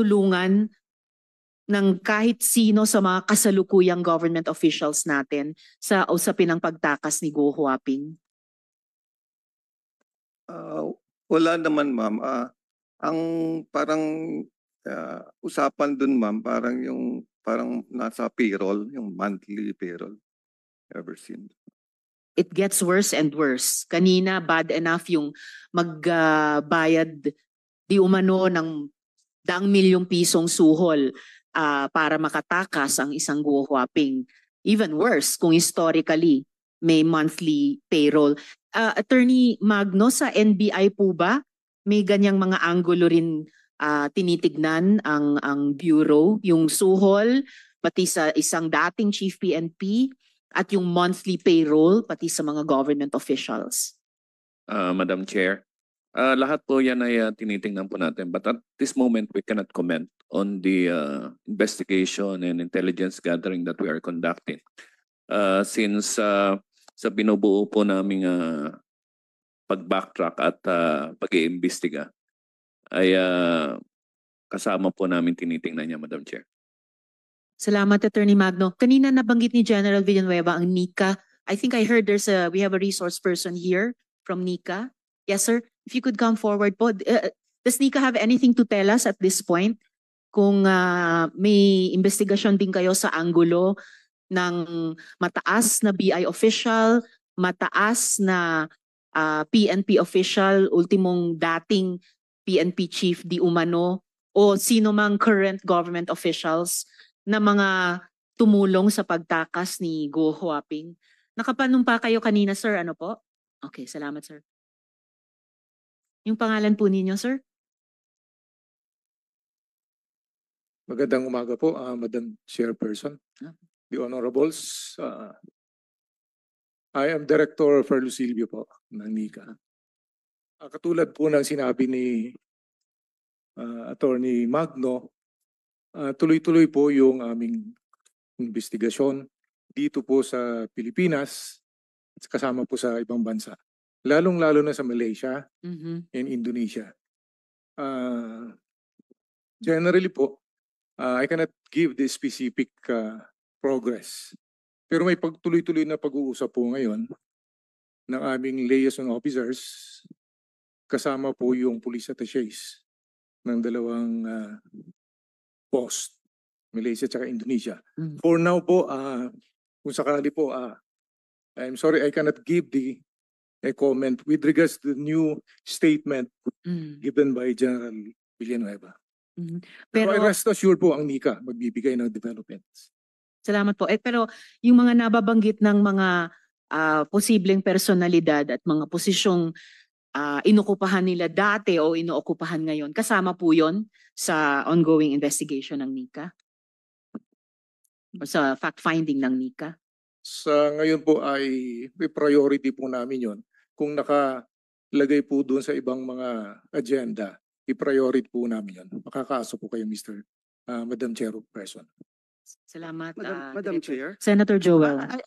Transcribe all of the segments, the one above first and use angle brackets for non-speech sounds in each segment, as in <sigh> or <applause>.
tinulungan ng kahit sino sa mga kasalukuyang government officials natin sa usapin ng pagtakas ni Go Huaping? Uh, wala naman ma'am. Uh, ang parang uh, usapan dun ma'am, parang yung parang nasa payroll, yung monthly payroll ever seen. It gets worse and worse. Kanina bad enough yung magbayad uh, di umano ng dang milyong pisong suhol uh, para makatakas ang isang Guo Huaping. Even worse kung historically may monthly payroll. Uh, Attorney Magno, sa NBI po ba may ganyang mga angulo rin uh, tinitignan ang, ang bureau? Yung suhol, pati sa isang dating chief PNP, at yung monthly payroll, pati sa mga government officials? Uh, Madam Chair, Uh, lahat po yan ay uh, tinitingnan po natin. But at this moment, we cannot comment on the uh, investigation and intelligence gathering that we are conducting. Uh, since uh, sa binubuo po naming uh, pag-backtrack at uh, pag-iimbestiga ay uh, kasama po namin tinitingnan niya, Madam Chair. Salamat, Attorney Magno. Kanina nabanggit ni General Villanueva ang NICA. I think I heard there's a, we have a resource person here from NICA. Yes, sir if you could come forward po. Uh, does Nika have anything to tell us at this point? Kung uh, may investigasyon din kayo sa angulo ng mataas na BI official, mataas na uh, ah, PNP official, ultimong dating PNP chief di umano, o sino mang current government officials na mga tumulong sa pagtakas ni Go Huaping. Nakapanumpa kayo kanina, sir. Ano po? Okay, salamat, sir. Yung pangalan po ninyo, sir? Magandang umaga po, ah, Madam Chairperson. Ah. The Honorables, ah, I am Director for Silvio po ng NICA. Ah, katulad po ng sinabi ni ah, Attorney Magno, ah, tuloy-tuloy po yung aming investigasyon dito po sa Pilipinas at kasama po sa ibang bansa lalong-lalo na sa Malaysia mm-hmm. and Indonesia. Uh, generally po, uh, I cannot give the specific uh, progress. Pero may pagtuloy-tuloy na pag-uusap po ngayon ng aming liaison officers kasama po yung police attachés ng dalawang uh, post, Malaysia at Indonesia. Mm. For now po, uh, kung sakali po, uh, I'm sorry, I cannot give the a comment with regards to the new statement Mm. given by General Villanueva. Mhm. Pero, Pero rest assured po ang NICA magbibigay ng developments. salamat po. Eh, pero yung mga nababanggit ng mga ah, posibleng personalidad at mga posisyong ah, inokupahan nila dati o inookupahan ngayon, kasama po yon sa ongoing investigation ng NICA? O sa fact-finding ng NICA? Sa ngayon po ay priority po namin yon kung nakalagay po doon sa ibang mga agenda, i-priority po namin yun. Makakaaso po kayo, Mr. Uh, ah, Madam Chairperson. Salamat, Madam, uh, Madam Chair. Senator Joel. I,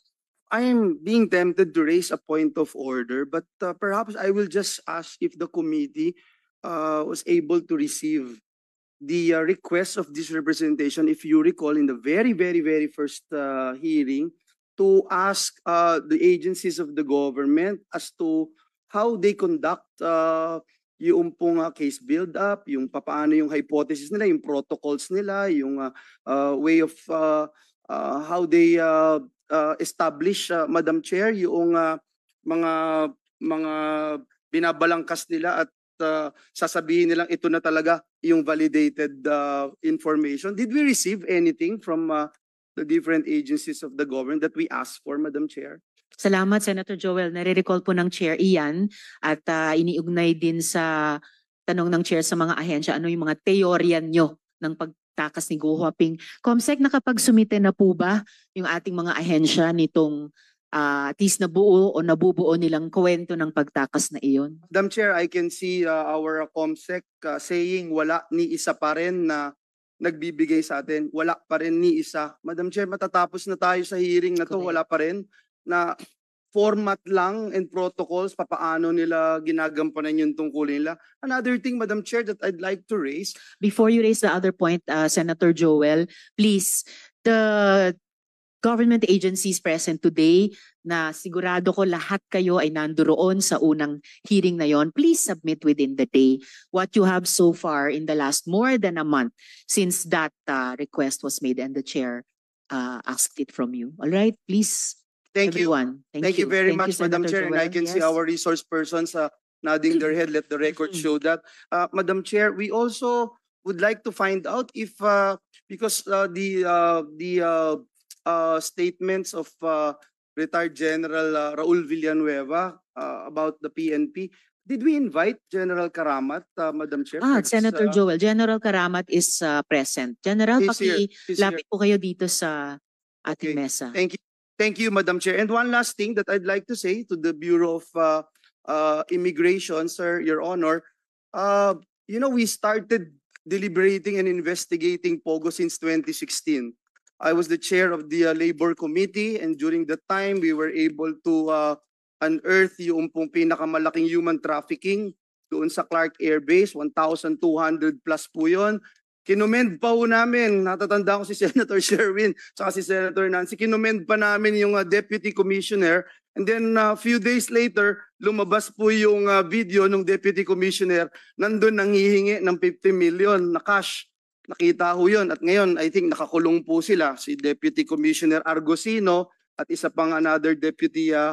I am being tempted to raise a point of order, but uh, perhaps I will just ask if the committee uh, was able to receive the uh, request of this representation. If you recall, in the very, very, very first uh, hearing, to ask uh, the agencies of the government as to how they conduct uh, yung pong uh, case build up, yung paano yung hypothesis nila, yung protocols nila, yung uh, uh, way of uh, uh, how they uh, uh, establish uh, Madam Chair yung uh, mga mga binabalangkas nila at uh, sasabihin nilang ito na talaga yung validated uh, information. Did we receive anything from uh, the different agencies of the government that we asked for, Madam Chair. Salamat, Senator Joel. Nare-recall po ng Chair iyan at uh, iniugnay din sa tanong ng Chair sa mga ahensya, ano yung mga teorya nyo ng pagtakas ni Go Huaping. Comsec, nakapagsumite na po ba yung ating mga ahensya nitong uh, at least nabuo o nabubuo nilang kwento ng pagtakas na iyon? Madam Chair, I can see uh, our COMSEC uh, saying wala ni isa pa rin na nagbibigay sa atin. Wala pa rin ni isa. Madam Chair, matatapos na tayo sa hearing na to. Wala pa rin na format lang and protocols, papaano nila ginagampanan yung tungkulin nila. Another thing, Madam Chair, that I'd like to raise. Before you raise the other point, uh, Senator Joel, please, the government agencies present today na sigurado ko lahat kayo ay nandoon sa unang hearing na yon, please submit within the day what you have so far in the last more than a month since that uh, request was made and the chair uh, asked it from you. All right, please, Thank everyone. You. Thank, Thank you. you very Thank much, you, Madam Chair. And I can yes. see our resource persons uh, nodding their head. Let the record mm-hmm. show that. Uh, Madam Chair, we also would like to find out if, uh, because uh, the, uh, the uh, uh, statements of uh, retired General uh, Raul Villanueva uh, about the PNP. Did we invite General Karamat, uh, Madam Chair? Ah, Senator uh, Joel. General Karamat is uh, present. General, he's paki, lapit po kayo dito sa ating okay. mesa. Thank you. Thank you, Madam Chair. And one last thing that I'd like to say to the Bureau of uh, uh, Immigration, Sir, Your Honor. Uh, you know, we started deliberating and investigating POGO since 2016. I was the chair of the uh, labor committee and during that time we were able to uh, unearth yung pong pinakamalaking human trafficking doon sa Clark Air Base, 1,200 plus po yun. Kinomend pa po namin, natatanda ko si <laughs> Senator Sherwin sa si Senator Nancy, kinomend pa namin yung uh, Deputy Commissioner And then a uh, few days later, lumabas po yung uh, video ng Deputy Commissioner nandun nanghihingi ng 50 million na cash Nakita ho yun at ngayon I think nakakulong po sila si Deputy Commissioner Argosino at isa pang another Deputy uh,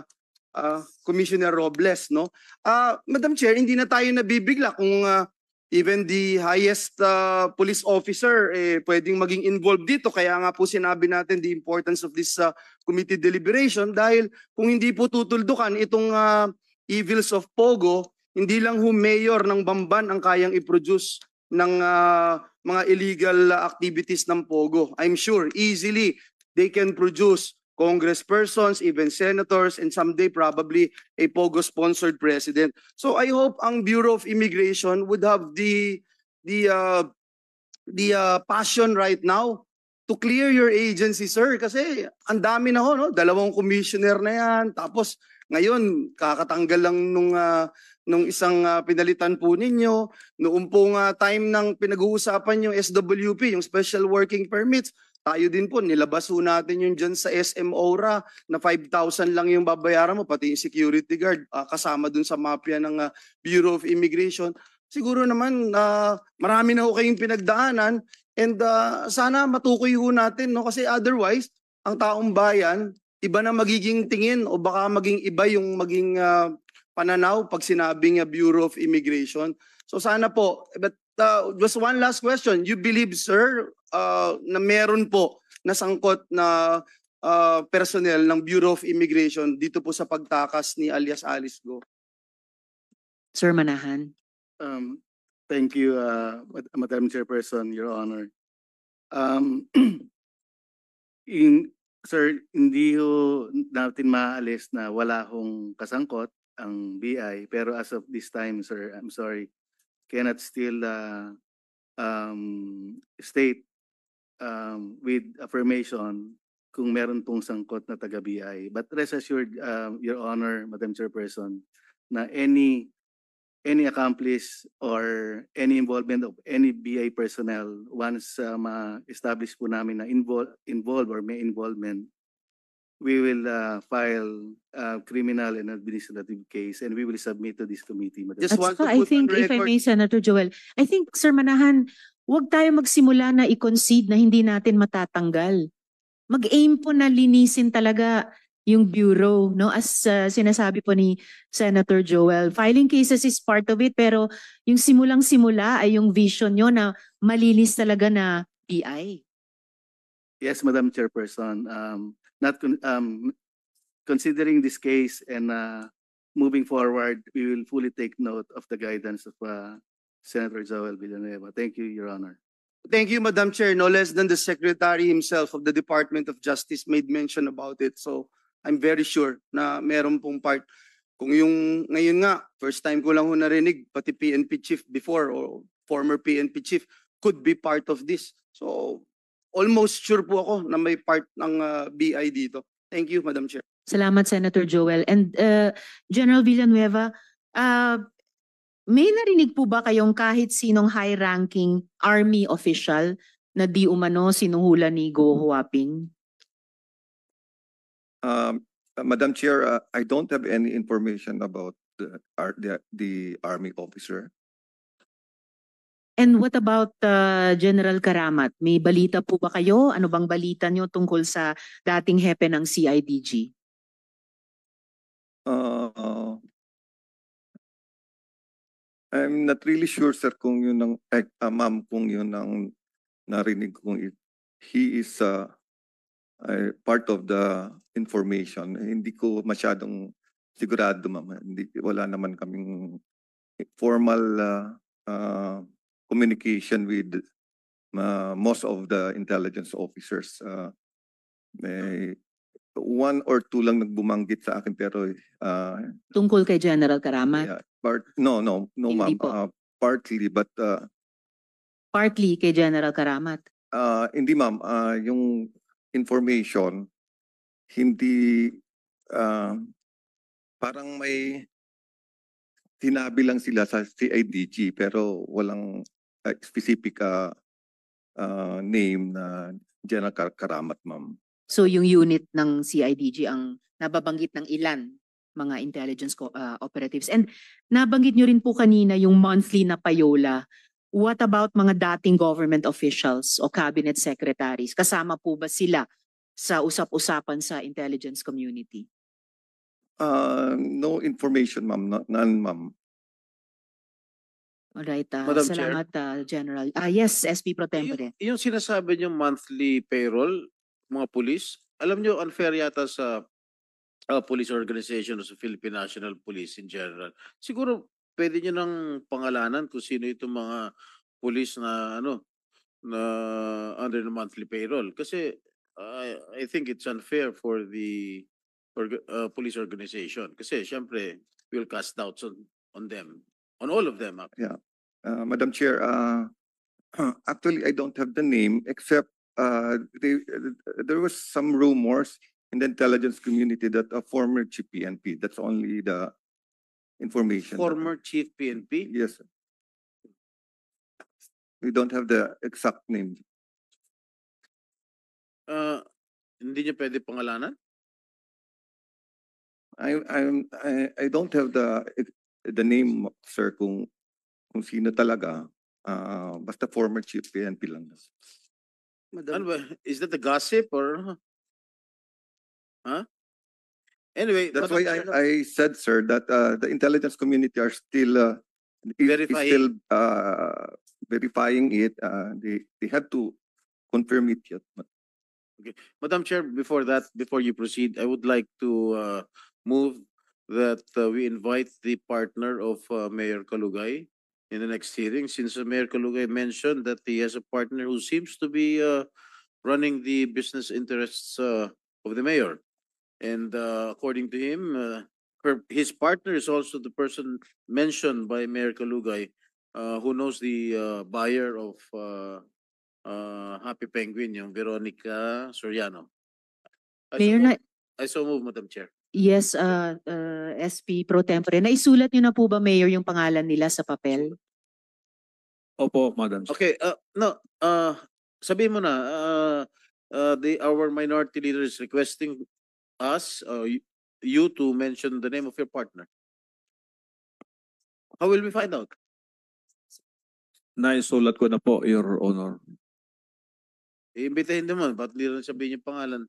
uh, Commissioner Robles. No? Uh, Madam Chair, hindi na tayo nabibigla kung uh, even the highest uh, police officer eh, pwedeng maging involved dito. Kaya nga po sinabi natin the importance of this uh, committee deliberation dahil kung hindi po tutuldukan itong uh, evils of Pogo, hindi lang ho mayor ng Bamban ang kayang i-produce ng uh, mga illegal activities ng Pogo. I'm sure easily they can produce congresspersons, even senators, and someday probably a Pogo-sponsored president. So I hope ang Bureau of Immigration would have the the uh, the uh, passion right now to clear your agency, sir. Kasi ang dami na ho, no? dalawang commissioner na yan. Tapos ngayon, kakatanggal lang nung uh, nung isang uh, pinalitan po ninyo, noong pong uh, time ng pinag-uusapan yung SWP, yung Special Working Permits, tayo din po, nilabas po natin yung dyan sa SM Aura na 5,000 lang yung babayaran mo, pati yung security guard, uh, kasama dun sa mafia ng uh, Bureau of Immigration. Siguro naman, uh, marami na ho kayong pinagdaanan and uh, sana matukoy ho natin no? kasi otherwise, ang taong bayan, iba na magiging tingin o baka maging iba yung maging uh, pananaw pag sinabi uh, Bureau of Immigration. So sana po, but uh, just one last question. You believe, sir, uh, na meron po nasangkot na uh, personnel ng Bureau of Immigration dito po sa pagtakas ni alias Alice Go? Sir Manahan. Um, thank you, uh, Madam Chairperson, Your Honor. Um, <clears throat> in, sir, hindi ho natin maalis na wala hong kasangkot ang BI pero as of this time sir I'm sorry cannot still uh, um, state um, with affirmation kung meron pong sangkot na taga BI but rest assured uh, your honor Madam Chairperson na any any accomplice or any involvement of any BI personnel once uh, ma-establish po namin na involved involved or may involvement we will uh, file a criminal and administrative case and we will submit to this committee. Madam. Just At want to saka, I think, on if I may, Senator Joel, I think, Sir Manahan, huwag tayo magsimula na i-concede na hindi natin matatanggal. Mag-aim po na linisin talaga yung bureau no as uh, sinasabi po ni Senator Joel filing cases is part of it pero yung simulang simula ay yung vision niyo na malinis talaga na PI Yes, Madam Chairperson. Um, not con um, considering this case and uh, moving forward, we will fully take note of the guidance of uh, Senator Joel Villanueva. Thank you, Your Honor. Thank you, Madam Chair. No less than the Secretary himself of the Department of Justice made mention about it. So I'm very sure na meron pong part. Kung yung ngayon nga, first time ko lang ho narinig, pati PNP Chief before or former PNP Chief could be part of this. So almost sure po ako na may part ng uh, ah, BI dito. Thank you, Madam Chair. Salamat, Senator Joel. And uh, General Villanueva, uh, may narinig po ba kayong kahit sinong high-ranking army official na di umano sinuhula ni Go Huaping? Um, uh, Madam Chair, uh, I don't have any information about the, the, the army officer And what about uh, General Karamat? May balita po ba kayo? Ano bang balita niyo tungkol sa dating hepe ng CIDG? Uh, I'm not really sure sir kung yun ang eh, uh, ma'am kung yun ang narinig kong it, he is uh, uh, part of the information. Hindi ko masyadong sigurado ma'am. Hindi wala naman kaming formal uh, uh, communication with uh, most of the intelligence officers. Uh, may one or two lang nagbumanggit sa akin pero uh, tungkol kay General Karamat. Yeah, part no no no ma'am uh, partly but uh, partly kay General Karamat. Uh, hindi ma'am uh, yung information hindi uh, parang may tinabi lang sila sa CIDG pero walang uh, specific uh, uh, name na General Kar- Karamat, ma'am. So yung unit ng CIDG ang nababanggit ng ilan mga intelligence uh, operatives. And nabanggit nyo rin po kanina yung monthly na payola. What about mga dating government officials o cabinet secretaries? Kasama po ba sila sa usap-usapan sa intelligence community? Uh, no information, ma'am. No- None, ma'am. Alright, ah, Madam Chair. salamat ah, General. Ah, yes, SP Pro Tempore. Yung, yung sinasabi niyo monthly payroll, mga pulis, alam niyo unfair yata sa ah, police organization o sa Philippine National Police in general. Siguro pwede niyo nang pangalanan kung sino itong mga pulis na ano na under the monthly payroll kasi I ah, I think it's unfair for the org- ah, police organization kasi syempre will cast doubts on on them. on all of them. actually. Uh, Madam Chair, uh, <clears throat> actually, I don't have the name, except uh, they, uh, there was some rumors in the intelligence community that a former chief PNP, that's only the information. that- Former chief PNP. Yes. sir. We don't have the exact name. Uh, hindi niya pwede pangalanan? I, I'm, I, I don't have the the name, sir, kung, kung sino talaga, ah, basta former chief PNP lang. Madam, Is that the gossip or? Huh? Anyway. That's why I, I said, sir, that uh, the intelligence community are still uh, is Verifying. still uh, verifying it. Uh, they they have to confirm it yet. Okay, Madam Chair, before that, before you proceed, I would like to uh, move that uh, we invite the partner of uh, Mayor Kalugay in the next hearing, since uh, Mayor Kalugay mentioned that he has a partner who seems to be uh, running the business interests uh, of the mayor. And uh, according to him, uh, her, his partner is also the person mentioned by Mayor Kalugay, uh, who knows the uh, buyer of uh, uh, Happy Penguin, yung Veronica Soriano. I so Mayor, move, I so move, Madam Chair. Yes, uh, ah, uh, ah, SP Pro Tempore. Naisulat niyo na po ba, Mayor, yung pangalan nila sa papel? Opo, Madam. Okay, uh, no, uh, sabihin mo na, uh, uh, the, our minority leader is requesting us, uh, you to mention the name of your partner. How will we find out? Naisulat ko na po, Your Honor. Iimbitahin naman, ba't hindi rin sabihin yung pangalan?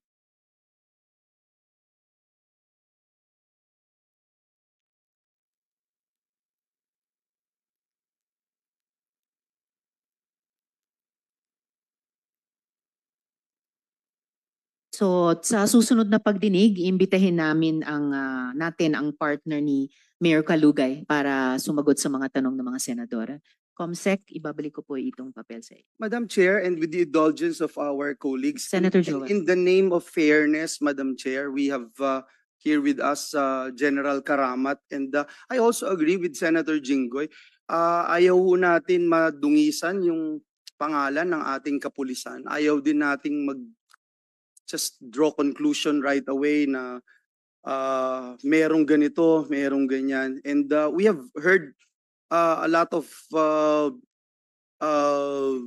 So sa susunod na pagdinig, imbitahin namin ang ah, natin ang partner ni Mayor Kalugay para sumagot sa mga tanong ng mga senador. Comsec, ibabalik ko po itong papel sa iyo. Madam Chair, and with the indulgence of our colleagues. Senator Joel. In the name of fairness, Madam Chair, we have uh, here with us uh, General Karamat and uh, I also agree with Senator Jinggoy. Uh, ayaw ho natin madungisan yung pangalan ng ating kapulisan. Ayaw din nating mag just draw conclusion right away na uh, merong ganito, merong ganyan. And uh, we have heard uh, a lot of uh, uh,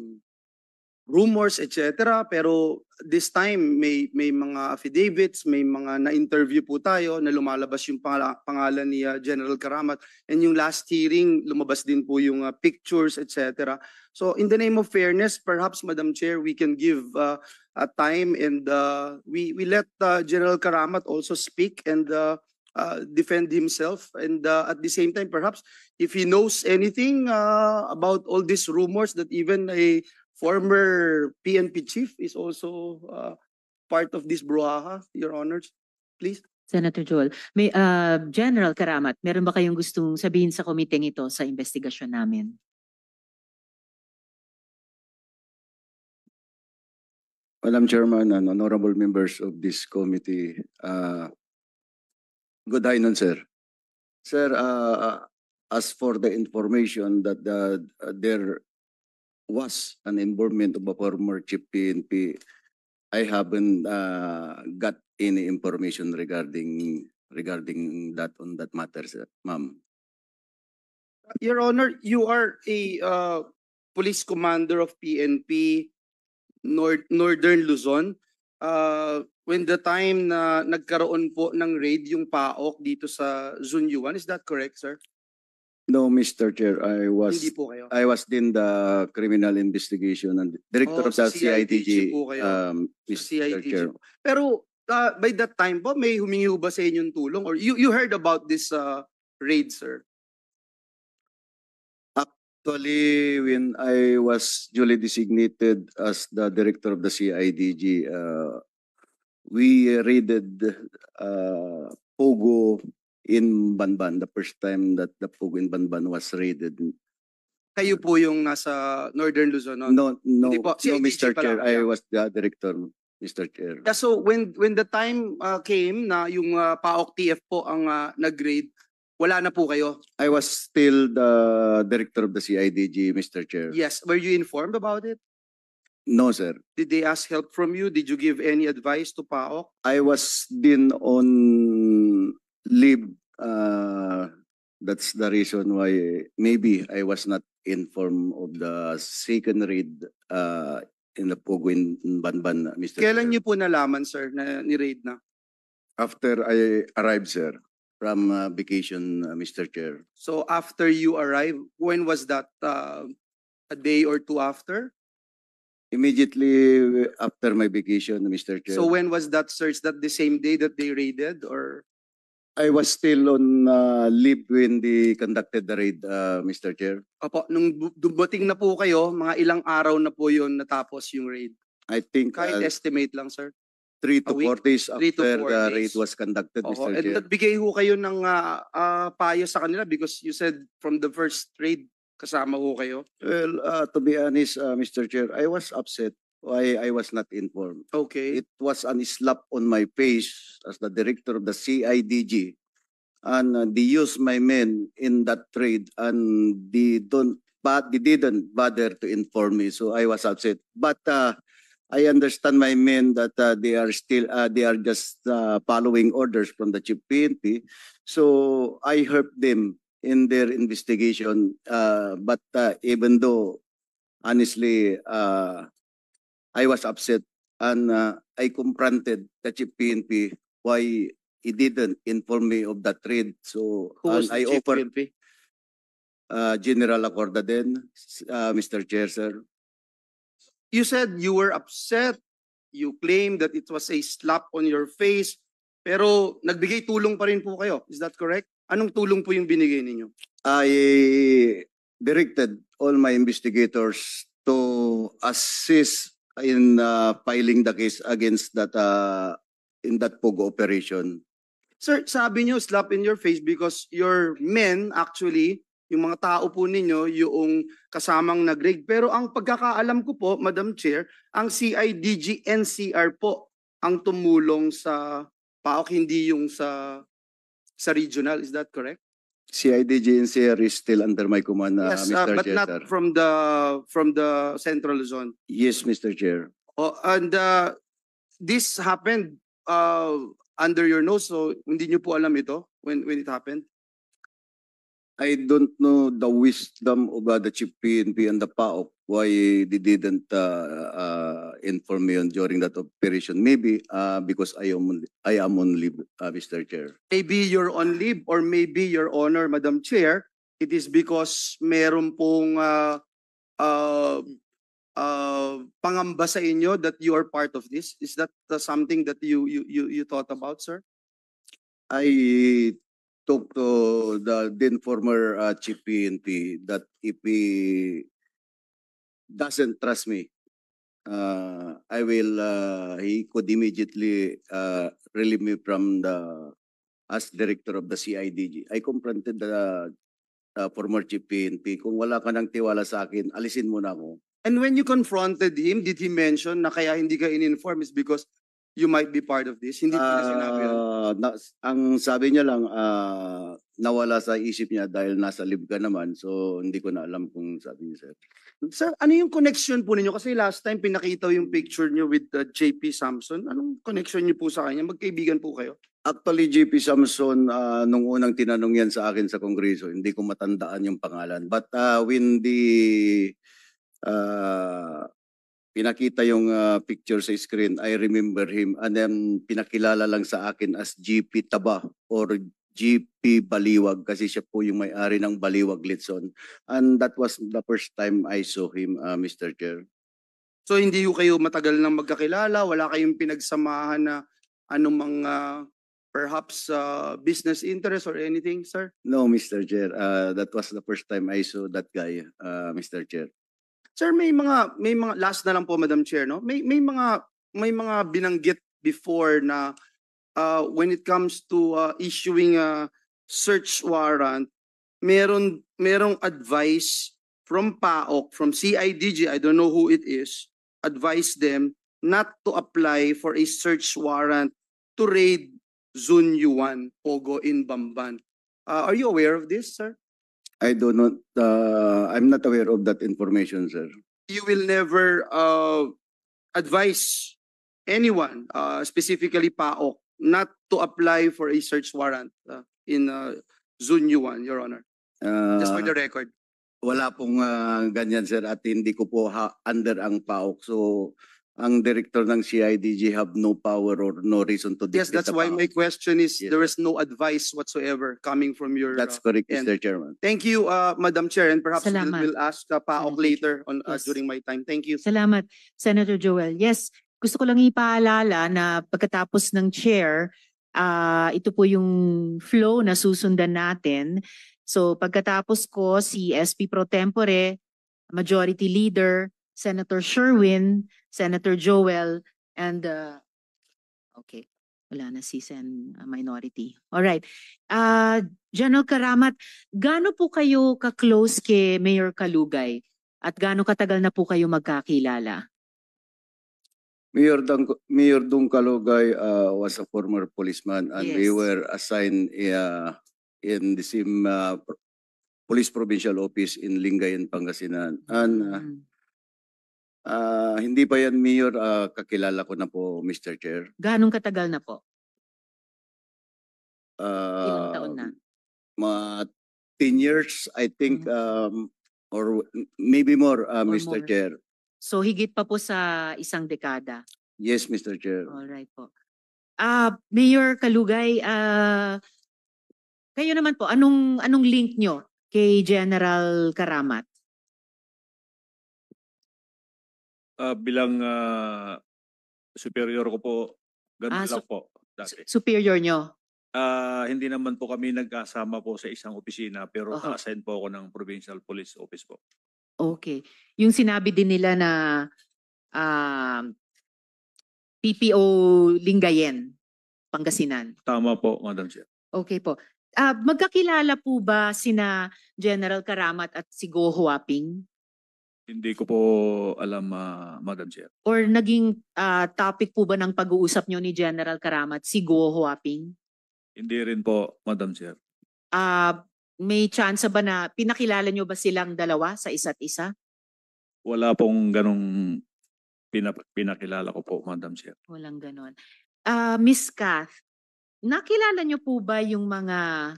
rumors, etc. Pero this time, may, may mga affidavits, may mga na-interview po tayo na lumalabas yung pangala, pangalan ni uh, General Karamat. And yung last hearing, lumabas din po yung uh, pictures, etc. So in the name of fairness, perhaps, Madam Chair, we can give uh, a time and uh, we, we let uh, General Karamat also speak and uh, uh, defend himself. And uh, at the same time, perhaps, if he knows anything uh, about all these rumors that even a former PNP chief is also uh, part of this brouhaha, Your Honors, please. Senator Joel, may, uh, General Karamat, meron ba kayong gustong sabihin sa komiteng ito sa investigasyon namin? Madam Chairman and honorable members of this committee, uh, good afternoon, sir. Sir, uh, uh as for the information that uh, there was an involvement of a former chief PNP, I haven't uh, got any information regarding regarding that on that matter, ma'am. Your Honor, you are a uh, police commander of PNP North, Northern Luzon. Uh, when the time na nagkaroon po ng raid yung PAOK dito sa Zunyuan, is that correct, sir? No, Mr. Chair, I was Hindi po kayo. I was in the criminal investigation and director oh, of the CIDG, CIDG po kayo. um Mr. CIDG Chair. Po. Pero uh, by that time po may humingi ba sa inyong tulong or you you heard about this uh, raid, sir? Actually, when I was duly designated as the director of the CIDG, uh, we raided uh, Pogo in Banban, the first time that the Pogo in Banban was raided. Kayo po yung nasa Northern Luzon? No, no, no, po, no Mr. Chair, I was the director. Mr. Chair. Yeah, so when when the time uh, came na yung uh, PAOK TF po ang uh, nag-grade, wala na po kayo. I was still the director of the CIDG, Mr. Chair. Yes. Were you informed about it? No, sir. Did they ask help from you? Did you give any advice to PAOK? I was then on leave. Uh, that's the reason why maybe I was not informed of the second raid uh, in the Poguin Banban, Mr. Kailan Chair. niyo po nalaman, sir, na ni-raid na? After I arrived, sir from uh, vacation, uh, Mr. Chair. So after you arrive, when was that? Uh, a day or two after? Immediately uh, after my vacation, Mr. Chair. So when was that search? That the same day that they raided or? I was still on uh, leave when they conducted the raid, uh, Mr. Chair. Opo, nung dumating na po kayo, mga ilang araw na po yun natapos yung raid? I think... Kahit uh, estimate lang, sir. Three to A week, four days after four the days. raid was conducted, Oo, Mr. and Chair. Bigay ho kayo ng ah, ah, payo sa kanila because you said from the first raid, kasama ho kayo. Well, uh, to be honest, uh, ah, Mr. Chair, I was upset why I was not informed. Okay. It was an slap on my face as the director of the CIDG. And uh, they used my men in that raid and they don't, but they didn't bother to inform me. So I was upset. But uh, I understand my men that uh, they are still uh, they are just uh, following orders from the chief PNP. So I help them in their investigation. Uh, but uh, even though, honestly, uh, I was upset and I confronted the chief PNP why he didn't inform me of that raid. So Who was the I chief offered, PNP? General Acorda then, Mr. Chair, sir. You said you were upset. You claimed that it was a slap on your face. Pero nagbigay tulong pa rin po kayo. Is that correct? Anong tulong po yung binigay ninyo? I directed all my investigators to assist in uh, filing the case against that uh, in that Pogo operation. Sir, sabi niyo slap in your face because your men actually yung mga tao po ninyo, yung kasamang nag raid Pero ang pagkakaalam ko po, Madam Chair, ang CIDG NCR po ang tumulong sa PAOK, hindi yung sa sa regional. Is that correct? CIDG NCR is still under my command, uh, yes, Mr. Uh, but Chair. not from the from the Central Zone. Yes, Mr. Chair. Oh, and uh, this happened uh, under your nose, so hindi niyo po alam ito when when it happened? I don't know the wisdom of uh, the chief PNP and the PAOK why they didn't uh, uh, inform me on during that operation. Maybe uh, because I am on, I am on leave, uh, Mr. Chair. Maybe you're on leave or maybe your honor, Madam Chair, it is because meron pong uh, uh, uh, pangamba sa inyo that you are part of this. Is that uh, something that you, you, you, you thought about, sir? I talked to the then former uh, chief PNP that if he doesn't trust me, uh, I will, uh, he could immediately uh, relieve me from the, as director of the CIDG. I confronted the uh, former chief PNP, kung wala ka ng tiwala sa akin, alisin mo na ako. And when you confronted him, did he mention na kaya hindi ka in-inform is because you might be part of this? Hindi ko na sinabi yun. Ah, na, ang sabi niya lang, ah, nawala sa isip niya dahil nasa live ka naman. So, hindi ko na alam kung sabi niya, sir. Sir, ano yung connection po ninyo? Kasi last time pinakita yung picture niyo with uh, JP Samson. Anong connection niyo po sa kanya? Magkaibigan po kayo? Actually, JP Samson, ah, nung unang tinanong yan sa akin sa Kongreso, hindi ko matandaan yung pangalan. But ah, when the ah, pinakita yung uh, picture sa screen, I remember him. And then pinakilala lang sa akin as GP Taba or GP Baliwag kasi siya po yung may-ari ng Baliwag Litson. And that was the first time I saw him, uh, ah, Mr. Chair. So hindi ko kayo matagal nang magkakilala, wala kayong pinagsamahan na anumang uh, perhaps uh, business interest or anything, sir? No, Mr. Chair. Uh, that was the first time I saw that guy, uh, Mr. Chair. Sir, may mga may mga last na lang po Madam Chair, no? May may mga may mga binanggit before na uh, when it comes to uh, issuing a search warrant, meron merong advice from PAOK, from CIDG, I don't know who it is, advise them not to apply for a search warrant to raid Zun 1 Pogo in Bamban. Uh, are you aware of this, sir? I do not, uh, I'm not aware of that information, sir. You will never uh, advise anyone, uh, specifically PAOK, not to apply for a search warrant uh, in uh, Zunyu 1, Your Honor. Uh, Just for uh, the record. Wala pong uh, ganyan, sir, at hindi ko po ha- under ang PAOK. So, ang director ng CIDG have no power or no reason to Yes, that's why my question is Yes. there is no advice whatsoever coming from your uh, That's uh, correct, end. Mr. Chairman. Thank you, uh, Madam Chair, and perhaps we'll, Salamat. we'll ask uh, Paok later on uh, Yes. during my time. Thank you. Salamat, Senator Joel. Yes, gusto ko lang ipaalala na pagkatapos ng chair, uh, ito po yung flow na susundan natin. So pagkatapos ko, si SP Pro Tempore, Majority Leader, Senator Sherwin, Senator Joel, and uh, okay, wala na si Sen uh, minority. All right. Uh, General Karamat, gaano po kayo ka-close kay Mayor Kalugay at gaano katagal na po kayo magkakilala? Mayor, Dun Mayor Dung Kalugay uh, was a former policeman and yes. we were assigned uh, in the same uh, police provincial office in Lingayen, Pangasinan. And uh, mm. Ah, hindi pa yan, Mayor. Ah, kakilala ko na po, Mr. Chair. Ganong katagal na po? Ilang taon na? Um, mga 10 years, I think, hmm. um, or maybe more, ah, Or Mr. more. Chair. So higit pa po sa isang dekada. Yes, Mr. Chair. Alright po. Ah, Mayor Kalugay, ah kayo naman po, anong anong link nyo kay General Karamat? ah, bilang uh, superior ko po, ganun Ah, lang so- po. Dati. Superior nyo. Ah, hindi naman po kami nagkasama po sa isang opisina pero oh. Aha. assign po ako ng provincial police office po. Okay. Yung sinabi din nila na um, ah, PPO Lingayen, Pangasinan. Tama po, Madam Chair. Okay po. Ah, magkakilala po ba sina General Karamat at si Go Huaping? Hindi ko po alam, ah, Madam Chair. Or naging ah, topic po ba ng pag-uusap nyo ni General Karamat si Guo Huaping? Hindi rin po, Madam Chair. Ah, may chance ba na pinakilala nyo ba silang dalawa sa isa't isa? Wala pong ganong pinap- pinakilala ko po, Madam Chair. Walang ganon. Ah, Miss Kath, nakilala niyo po ba yung mga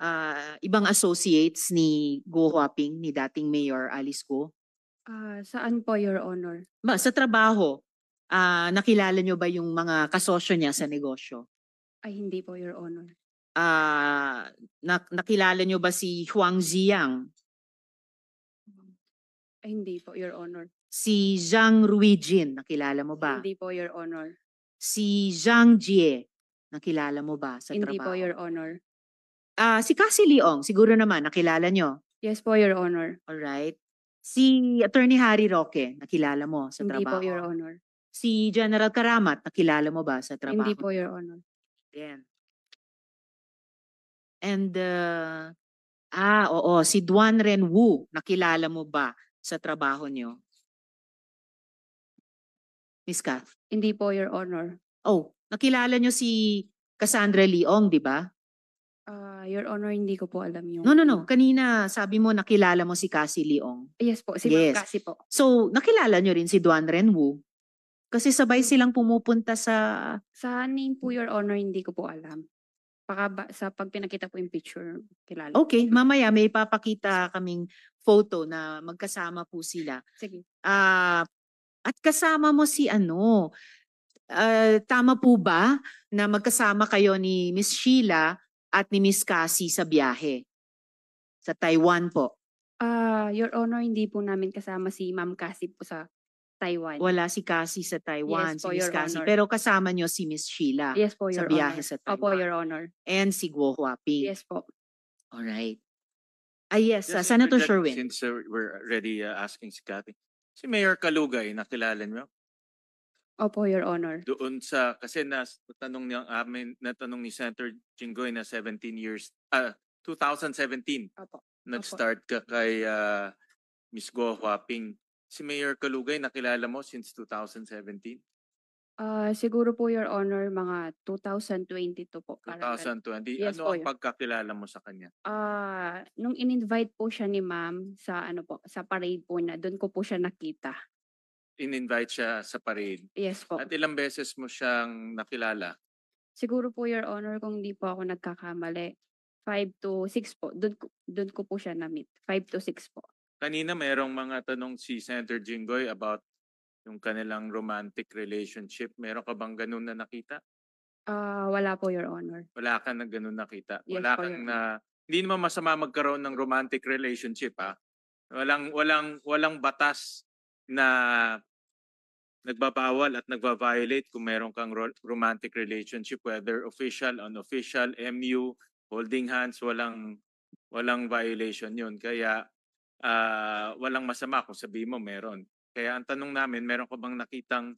uh, ibang associates ni Go Huaping, ni dating Mayor Alice Go? Ah, saan po, Your Honor? Ma, sa trabaho, ah, nakilala niyo ba yung mga kasosyo niya sa negosyo? Ay, hindi po, Your Honor. Ah, nak- nakilala niyo ba si Huang Ziyang, Ay, hindi po, Your Honor. si Zhang Ruijin, nakilala mo ba? Hindi po, Your Honor. Si Zhang Jie, nakilala mo ba sa Hindi trabaho? po, Your Honor. Ah, si Cassie Leong, siguro naman nakilala nyo. Yes po, Your Honor. All right. Si Attorney Harry Roque, nakilala mo sa Hindi trabaho. po, Your Honor. Si General Karamat, nakilala mo ba sa trabaho? Hindi po, Your Honor. Yan. And, uh, ah, oo, si Duan Ren Wu, nakilala mo ba sa trabaho niyo? Miss Kath? Hindi po, Your Honor. Oh, nakilala niyo si Cassandra Leong, di ba? Ah, Your Honor, hindi ko po alam yung... No, no, no. Ano. Kanina sabi mo nakilala mo si Cassie Leong. Yes po, si Ma'am Yes. Cassie po. So, nakilala nyo rin si Duan Renwu. Kasi sabay mm. silang pumupunta sa... Sa name po, Your Honor, hindi ko po alam. Paka ba- sa pag pinakita po yung picture, kilala. Okay, mamaya may papakita kaming photo na magkasama po sila. Sige. Ah, at kasama mo si ano, ah, tama po ba na magkasama kayo ni Miss Sheila at ni Miss Cassie sa biyahe? Sa Taiwan po. Ah, Your Honor, hindi po namin kasama si Ma'am Cassie po sa Taiwan. Wala si Cassie sa Taiwan, Yes si Miss Cassie. Honor. Pero kasama niyo si Miss Sheila yes po, sa Your biyahe Honor. sa Taiwan. Opo, Your Honor. And si Guo Huaping. Yes po. All right. Ah, yes. ah, Just Senator Sherwin. Since uh, we're already uh, asking si Cathy, Si Mayor Kalugay, nakilala niyo? Opo, Your Honor. doon sa kasi nas natanong ni amin ah, natanong ni Senator Jinggoy na 17 years uh, ah, 2017 Opo. nag-start ka kay uh, ah, Ms. Go Huaping. Si Mayor Kalugay nakilala mo since 2017, Ah, siguro po, Your Honor, mga 2022 po. parang 2020. Yes ano po, ano ang yun. pagkakilala mo sa kanya? Ah, nung in-invite po siya ni Ma'am sa ano po, sa parade po na, doon ko po siya nakita in-invite siya sa parade. Yes po. At ilang beses mo siyang nakilala? Siguro po, Your Honor, kung hindi po ako nagkakamali, 5 to 6 po. Doon, ko po siya na-meet. 5 to 6 po. Kanina mayroong mga tanong si Senator Jingoy about yung kanilang romantic relationship. Meron ka bang ganun na nakita? Ah, wala po, Your Honor. Wala ka na ganun nakita. Yes wala po, kang na... Hindi naman masama magkaroon ng romantic relationship, ha? Ah. Walang, walang, walang batas na nagbabawal at nagva-violate kung meron kang romantic relationship whether official, unofficial, MU, holding hands, walang walang violation 'yun. Kaya uh, walang masama kung sabi mo meron. Kaya ang tanong namin, meron ka bang nakitang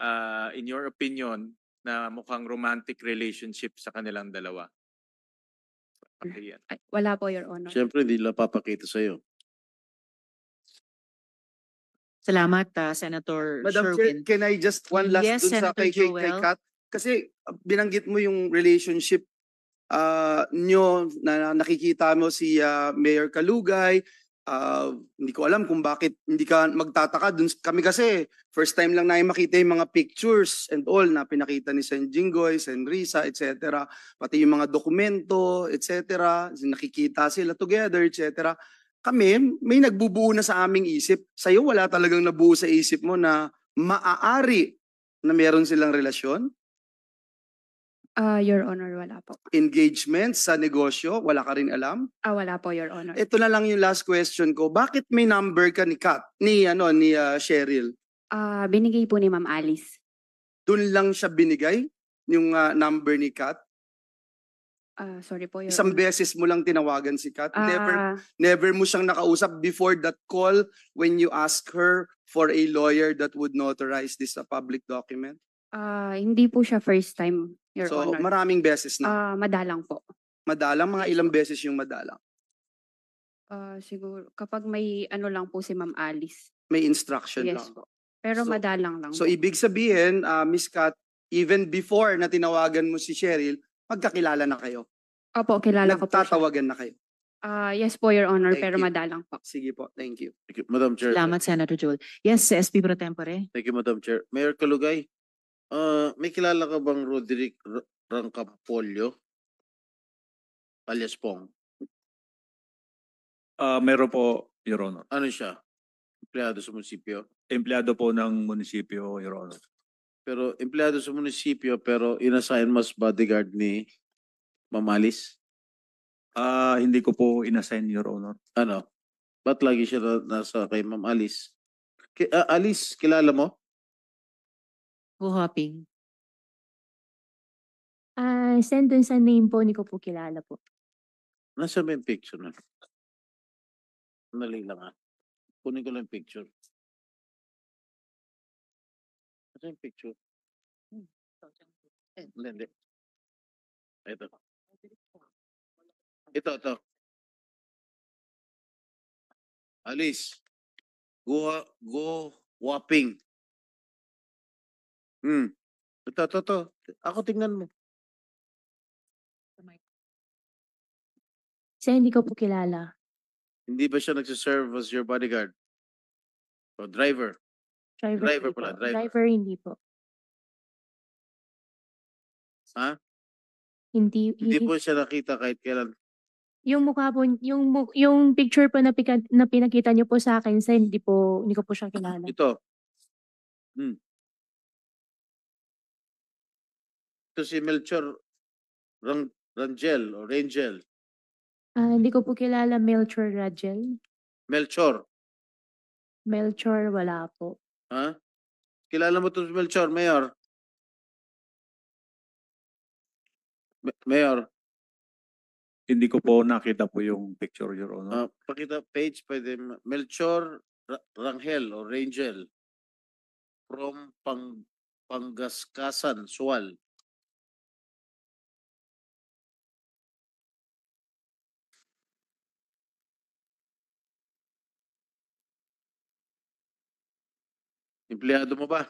uh, in your opinion na mukhang romantic relationship sa kanilang dalawa? Hmm. Ay, wala po, Your Honor. Siyempre, hindi nila papakita sa'yo. Salamat, ah, Senator Madam Chair, can I just one last Yes, dun sa Senator kay, kay, kay Kat? Kasi ah, binanggit mo yung relationship uh, nyo na nakikita mo si uh, Mayor Kalugay. Uh, hindi ko alam kung bakit hindi ka magtataka. Dun, kami kasi, first time lang namin makita yung mga pictures and all na pinakita ni Sen Jinggoy, Sen Risa, etc. Pati yung mga dokumento, etc. Nakikita sila together, etc kami, may nagbubuo na sa aming isip. Sa'yo, wala talagang nabuo sa isip mo na maaari na meron silang relasyon? Uh, Your Honor, wala po. Engagement sa negosyo, wala ka rin alam? Ah, wala po, Your Honor. Ito na lang yung last question ko. Bakit may number ka ni Kat, ni, ano, ni uh, Cheryl? Ah, binigay po ni Ma'am Alice. Doon lang siya binigay, yung uh, number ni Kat? Ah, sorry po, Your Isang beses mo lang tinawagan si Kat. Never ah. never mo siyang nakausap before that call when you ask her for a lawyer that would notarize this a uh, public document. ah, hindi po siya first time, Your so Honor. maraming beses na. Ah, madalang po. madalang mga ilang beses yung madalang. Ah, siguro kapag may ano lang po si Ma'am Alice. May instruction yes lang. po. Pero So- madalang lang. So po. ibig sabihin, ah, Miss Kat, even before na tinawagan mo si Cheryl, Magkakilala na kayo? Opo, kilala ko po Nagtatawagan na kayo? Ah, yes po, Your Honor, Thank pero you. madalang po. Sige po, thank you. Thank you, Madam Chair. Salamat, Senator Joel. Yes, SP Pro Tempore. Thank you, Madam Chair. Mayor Kalugay, ah, may kilala ka bang Roderick Rancapolio? Rancampolio? Alias Pong. Ah, meron po, Your Honor. Ano siya? Empleyado sa munisipyo. Empleyado po ng munisipyo, Your Honor. Pero empleyado sa munisipyo pero inassign mas bodyguard ni Mamalis? Ah, hindi ko po inassign, Your Honor. Ano? Ba't lagi siya na- nasa kay Ma'am Alice? Ki- ah, Alice, kilala mo? Go hopping. Ah, send dun sa name po, hindi ko po kilala po. Nasa may picture na. Sandali lang ah. Kunin ko lang picture. Hmm, ito yung picture. Hmm. Hindi, hindi. Ito. Ah. Ito, ito. Alice. Go, go whopping. Hmm. Ito, ito, ito. Ako tingnan mo. Siya hindi ko po kilala. Hindi ba siya nagsiserve as your bodyguard? O driver? Driver, Driver pala, driver. driver hindi po. Ha? Hindi, Hindi po siya nakita kahit kailan. yung mukha po, yung, yung picture po na, pika, na pinakita niyo po sa akin, sa hindi po, hindi ko po siya kilala. Ito. Hmm. Ito si Melchor Rang Rangel o Rangel. Ah, hindi ko po kilala Melchor Rangel. Melchor. Melchor, wala po. Ha? Kilala mo to si Melchor, Mayor? Mayor, Hindi ko po nakita po yung picture, Your Honor. ah, pakita page pwede ma- Melchor Ra- Rangel or Rangel from Pang Pangaskasan, Sual. Empleyado mo ba?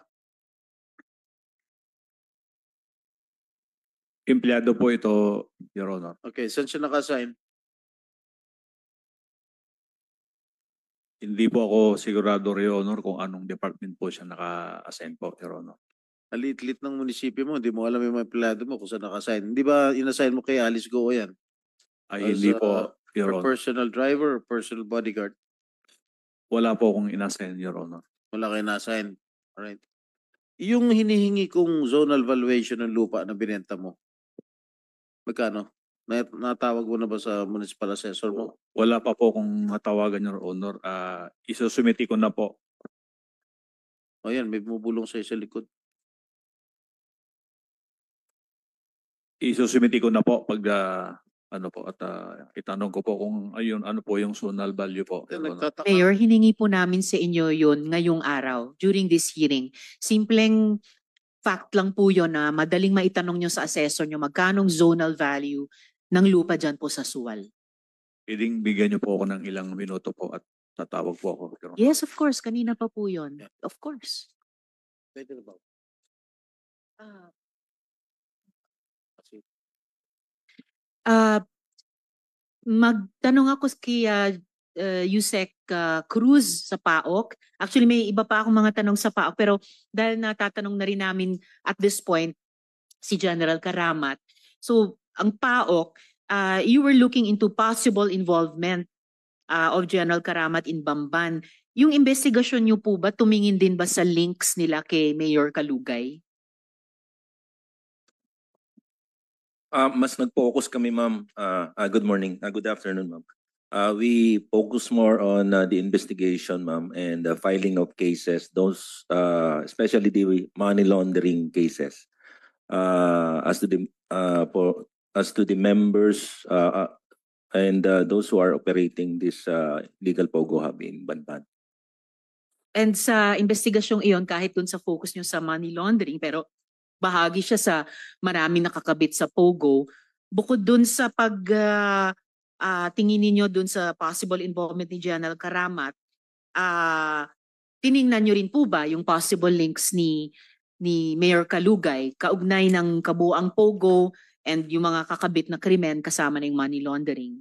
Empleyado po ito, Your Honor. Okay, saan siya nakasign? Hindi po ako sigurado, Your Honor, kung anong department po siya naka-assign po, Your Honor. Alit-lit ng munisipyo mo, hindi mo alam yung mga empleyado mo kung saan naka-assign. Hindi ba inassign mo kay Alice Go yan? Ay, hindi po, Your Honor. Personal driver or personal bodyguard? Wala po akong inassign, Your Honor. Wala kayo na-assign. Alright. Yung hinihingi kong zonal valuation ng lupa na binenta mo, magkano? Nat- Natawag mo na ba sa municipal assessor mo? Wala pa po kung matawagan Your Honor. Ah, isusumiti ko na po. O yan, may bumubulong sa'yo sa likod. Isusumiti ko na po pag ah, ano po at ah, itanong ko po kung ayun ano po yung zonal value po. Then Ano Mayor, hiningi po namin sa inyo yun ngayong araw, during this hearing. Simpleng fact lang po yun na madaling maitanong nyo sa assessor nyo magkanong zonal value ng lupa dyan po sa Suwal. Pwedeng bigyan niyo po ako ng ilang minuto po at tatawag po ako. Yes, of course. Kanina pa po yun. Of course. Pwede na ba? Ah, Uh, magtanong ako kay uh, uh, eh, Yusek uh, Cruz sa PAOK. Actually, may iba pa akong mga tanong sa PAOK pero dahil natatanong na rin namin at this point si General Karamat. So, ang PAOK, uh, you were looking into possible involvement uh, of General Karamat in Bamban. Yung investigasyon niyo po ba, tumingin din ba sa links nila kay Mayor Kalugay? Uh, mas nag-focus kami, ma'am. Uh, uh, good morning. Uh, good afternoon, ma'am. Uh, we focus more on uh, the investigation, ma'am, and the filing of cases, those, uh, especially the money laundering cases. Uh, as to the uh, for as to the members uh, uh, and uh, those who are operating this uh, legal pogo hub in Banban. And sa investigasyong iyon, kahit dun sa focus nyo sa money laundering, pero bahagi siya sa marami nakakabit sa Pogo. Bukod dun sa pag uh, uh, tingin ninyo dun sa possible involvement ni General Karamat, uh, tiningnan nyo rin po ba yung possible links ni ni Mayor Kalugay kaugnay ng kabuang Pogo and yung mga kakabit na krimen kasama ng money laundering?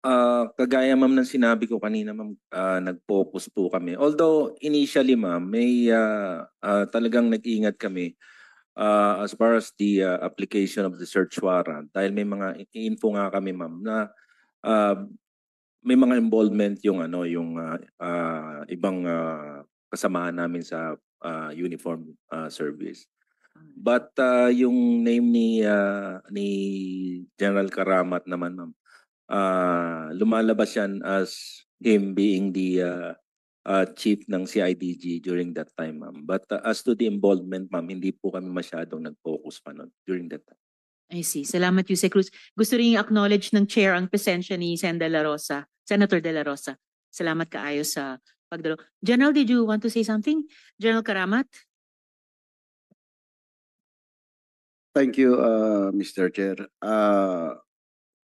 Ah, kagaya ma'am ng sinabi ko kanina ma'am, ah, nag-focus po kami. Although initially ma'am, may ah, ah, talagang nag iingat kami ah, as far as the ah, application of the search warrant dahil may mga i- info nga kami ma'am na ah, may mga involvement yung ano yung ah, ah, ibang ah, kasamahan namin sa ah, uniform ah, service. But ah, yung name ni ah, ni General Karamat naman ma'am uh, lumalabas yan as him being the uh, uh, chief ng CIDG during that time, ma'am. But uh, as to the involvement, ma'am, hindi po kami masyadong nag-focus pa nun during that time. I see. Salamat, Jose Cruz. Gusto rin acknowledge ng chair ang presensya ni Sen. De La Rosa, Senator De La Rosa. Salamat kaayos sa pagdalo. General, did you want to say something? General Karamat? Thank you, uh, Mr. Chair. Uh,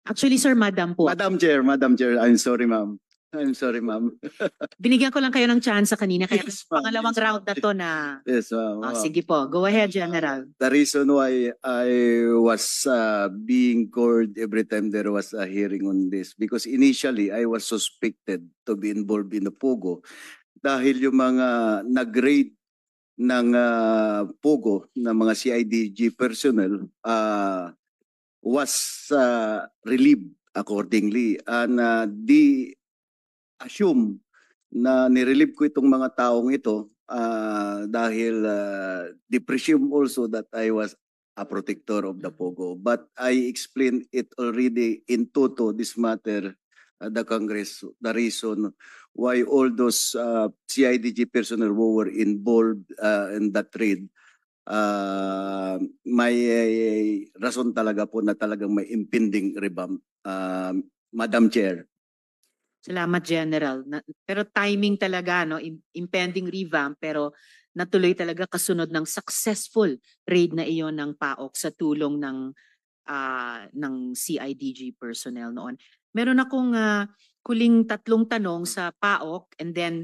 Actually, sir, madam po. Madam Chair, Madam Chair, I'm sorry ma'am. I'm sorry ma'am. <laughs> Binigyan ko lang kayo ng chance sa kanina. Kaya Yes, pangalawang Yes, round na to na... Yes ma'am. Oh, sige po, go ahead, General. The reason why I was uh, being called every time there was a hearing on this because initially I was suspected to be involved in the Pogo dahil yung mga nag-raid ng ah, uh, Pogo ng mga CIDG personnel uh, was uh, relieved accordingly. And uh, di assume na nirelieve ko itong mga taong ito uh, dahil uh, they presume also that I was a protector of the Pogo. But I explained it already in toto, this matter, uh, the Congress, the reason why all those uh, CIDG personnel who were involved uh, in that trade uh, may eh, rason talaga po na talagang may impending revamp, uh, Madam Chair. Salamat General. Na, pero timing talaga no, impending revamp pero natuloy talaga kasunod ng successful raid na iyon ng PAOK sa tulong ng uh, ng CIDG personnel noon. Meron akong uh, kuling tatlong tanong sa PAOK and then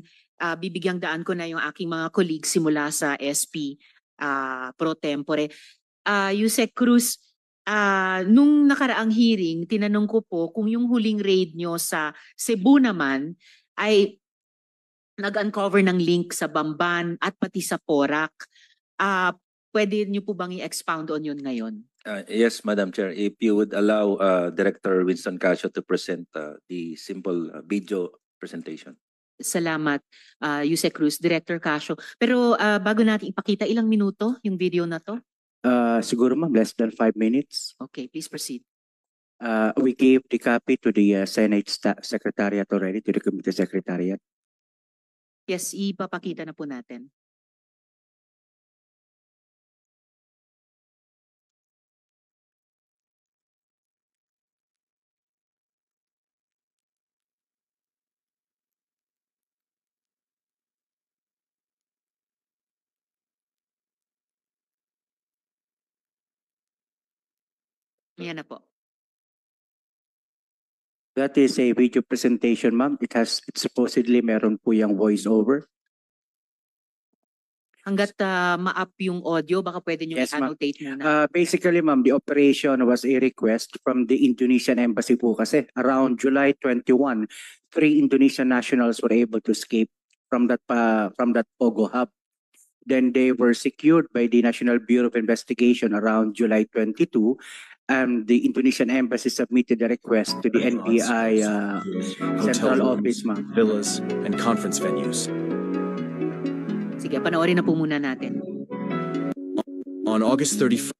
uh, bibigyang daan ko na yung aking mga colleagues simula sa SP uh, pro tempore. Uh, Yusek Cruz, uh, nung nakaraang hearing, tinanong ko po kung yung huling raid nyo sa Cebu naman ay nag-uncover ng link sa Bamban at pati sa Porac. Uh, pwede nyo po bang i-expound on yun ngayon? Uh, yes, Madam Chair. If you would allow uh, Director Winston Casio to present uh, the simple uh, video presentation. Salamat, uh, Jose Cruz, Director Casio. Pero uh, bago natin ipakita, ilang minuto yung video na to? Uh, siguro ma'am, less than five minutes. Okay, please proceed. Uh, we gave the copy to the uh, Senate Secretariat already, to the Committee Secretariat. Yes, ipapakita na po natin. Mm. Yan na po. That is a video presentation, ma'am. It has, it supposedly meron po yung voiceover. Hanggat ah, ma-up yung audio, baka pwede nyo Yes, i-annotate muna. Uh, basically, ma'am, the operation was a request from the Indonesian embassy po kasi around July 21, three Indonesian nationals were able to escape from that pa ah, from that Pogo hub. Then they were secured by the National Bureau of Investigation around July 22 um, the Indonesian embassy submitted a request to the NPI uh, central office, ma'am. villas, and conference venues. Sige, panoorin na po muna natin. On August 31st,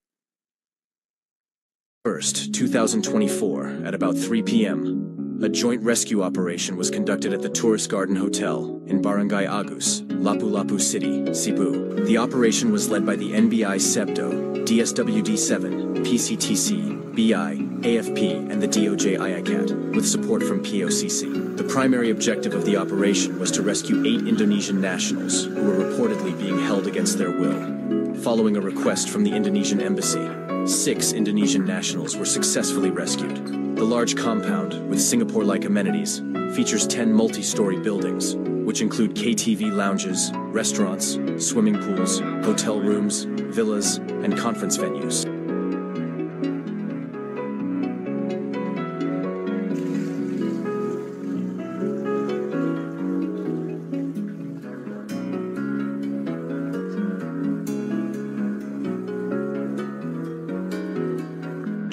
2024, at about 3 p.m., a joint rescue operation was conducted at the Tourist Garden Hotel in Barangay Agus, Lapu Lapu City, Cebu. The operation was led by the NBI SEPTO, DSWD7, PCTC, BI, AFP, and the DOJ IACAT, with support from POCC. The primary objective of the operation was to rescue eight Indonesian nationals who were reportedly being held against their will, following a request from the Indonesian embassy. Six Indonesian nationals were successfully rescued, the large compound, with Singapore-like amenities, features 10 multi-story buildings, which include KTV lounges, restaurants, swimming pools, hotel rooms, villas, and conference venues.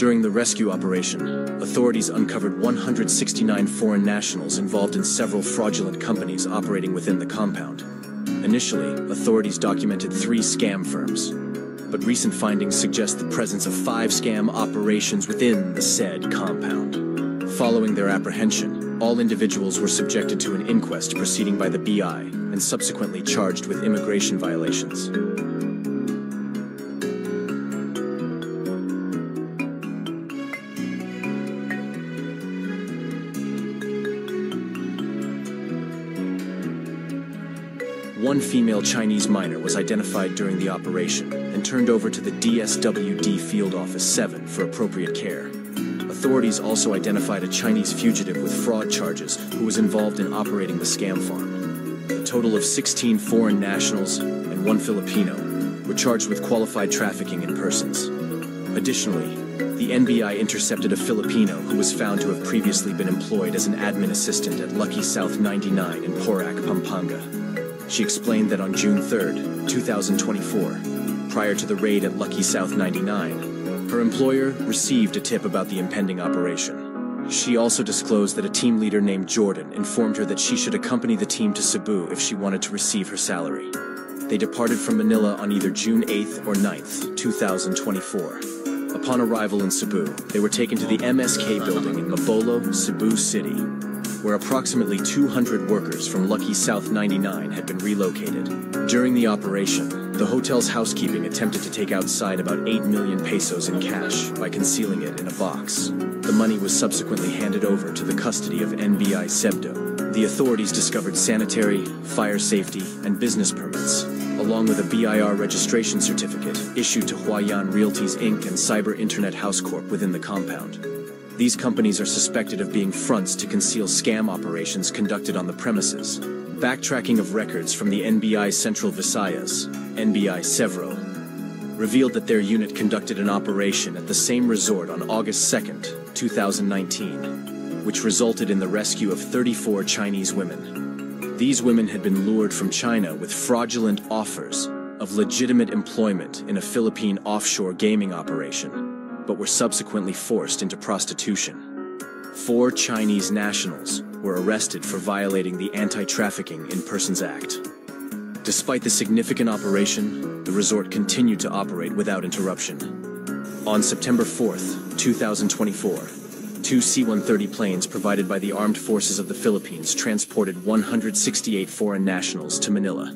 During the rescue operation, authorities uncovered 169 foreign nationals involved in several fraudulent companies operating within the compound. Initially, authorities documented three scam firms, but recent findings suggest the presence of five scam operations within the said compound. Following their apprehension, all individuals were subjected to an inquest proceeding by the BI and subsequently charged with immigration violations. one female Chinese miner was identified during the operation and turned over to the DSWD Field Office 7 for appropriate care. Authorities also identified a Chinese fugitive with fraud charges who was involved in operating the scam farm. A total of 16 foreign nationals and one Filipino were charged with qualified trafficking in persons. Additionally, the NBI intercepted a Filipino who was found to have previously been employed as an admin assistant at Lucky South 99 in Porac, Pampanga. She explained that on June 3, 2024, prior to the raid at Lucky South 99, her employer received a tip about the impending operation. She also disclosed that a team leader named Jordan informed her that she should accompany the team to Cebu if she wanted to receive her salary. They departed from Manila on either June 8th or 9th, 2024. Upon arrival in Cebu, they were taken to the MSK building in Mabolo, Cebu City, where approximately 200 workers from Lucky South 99 had been relocated. During the operation, the hotel's housekeeping attempted to take outside about 8 million pesos in cash by concealing it in a box. The money was subsequently handed over to the custody of NBI SEBDO. The authorities discovered sanitary, fire safety, and business permits, along with a BIR registration certificate issued to Huayan Realties Inc. and Cyber Internet House Corp within the compound. These companies are suspected of being fronts to conceal scam operations conducted on the premises. Backtracking of records from the NBI Central Visayas, NBI Severo, revealed that their unit conducted an operation at the same resort on August 2nd, 2019, which resulted in the rescue of 34 Chinese women. These women had been lured from China with fraudulent offers of legitimate employment in a Philippine offshore gaming operation but were subsequently forced into prostitution. Four Chinese nationals were arrested for violating the Anti-Trafficking in Persons Act. Despite the significant operation, the resort continued to operate without interruption. On September 4, 2024, Two C-130 planes provided by the Armed Forces of the Philippines transported 168 foreign nationals to Manila.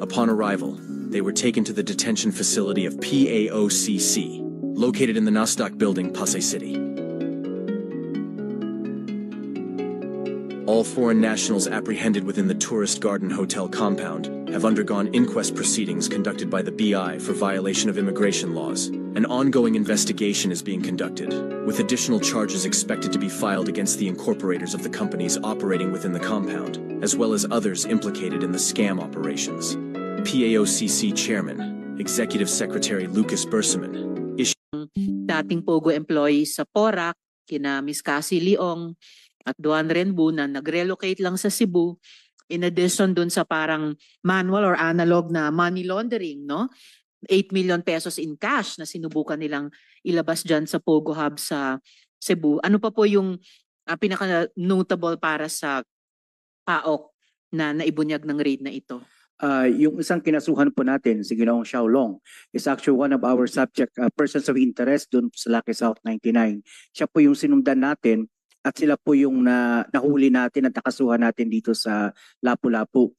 Upon arrival, they were taken to the detention facility of PAOCC, located in the Nasdaq building, Pasay City. All foreign nationals apprehended within the Tourist Garden Hotel compound have undergone inquest proceedings conducted by the BI for violation of immigration laws. An ongoing investigation is being conducted, with additional charges expected to be filed against the incorporators of the companies operating within the compound, as well as others implicated in the scam operations. PAOCC Chairman, Executive Secretary Lucas Berseman, dating Pogo employees sa PORAC, kina Miss Cassie Leong at Duan Renbu na nag-relocate lang sa Cebu in addition dun sa parang manual or analog na money laundering, no? 8 million pesos in cash na sinubukan nilang ilabas dyan sa Pogo Hub sa Cebu. Ano pa po yung uh, pinaka-notable para sa PAOK na naibunyag ng raid na ito? uh, yung isang kinasuhan po natin, si Ginoong Xiaolong, is actually one of our subject, uh, persons of interest doon sa Lucky South 99. Siya po yung sinundan natin at sila po yung na, nahuli natin at nakasuhan natin dito sa Lapu-Lapu.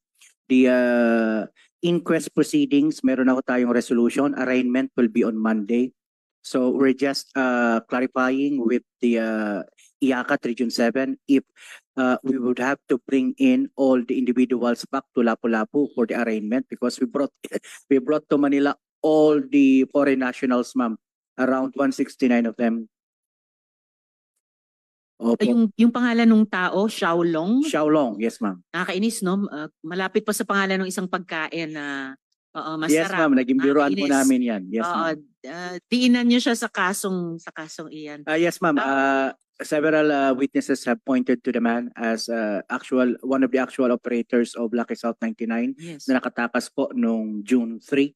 The uh, inquest proceedings, meron ako tayong resolution. Arraignment will be on Monday. So we're just uh, clarifying with the uh, Iakat Region 7 if uh, we would have to bring in all the individuals back to Lapu-Lapu for the arraignment because we brought <laughs> we brought to Manila all the foreign nationals, ma'am. Around 169 of them. Opo. Yung, yung pangalan ng tao, Xiaolong? Xiaolong, yes ma'am. Nakakainis, no? Uh, malapit pa sa pangalan ng isang pagkain na uh, uh, masarap. Yes ma'am, naging biroan po namin yan. Yes, uh, ma'am. Uh, diinan niyo siya sa kasong, sa kasong iyan. Uh, yes ma'am, uh, uh, several uh, witnesses have pointed to the man as uh, actual one of the actual operators of Lucky South 99 yes. na nakatakas po nung June 3.